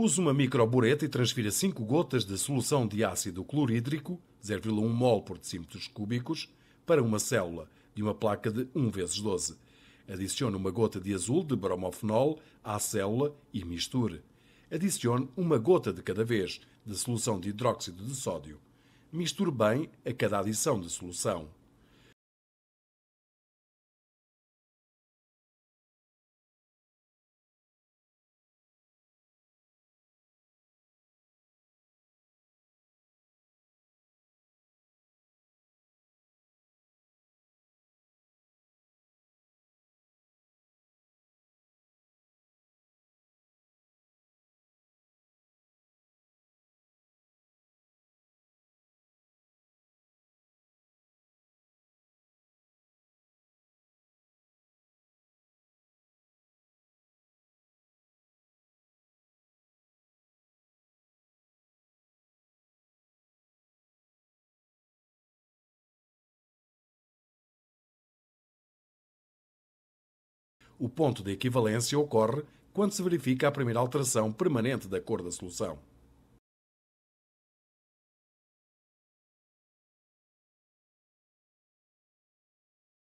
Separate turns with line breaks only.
Use uma microbureta e transfira 5 gotas da solução de ácido clorídrico, 0,1 mol por decímetros cúbicos, para uma célula de uma placa de 1 vezes 12. Adicione uma gota de azul de bromofenol à célula e misture. Adicione uma gota de cada vez de solução de hidróxido de sódio. Misture bem a cada adição de solução.
o ponto de equivalência ocorre quando se verifica a primeira alteração permanente
da cor da solução.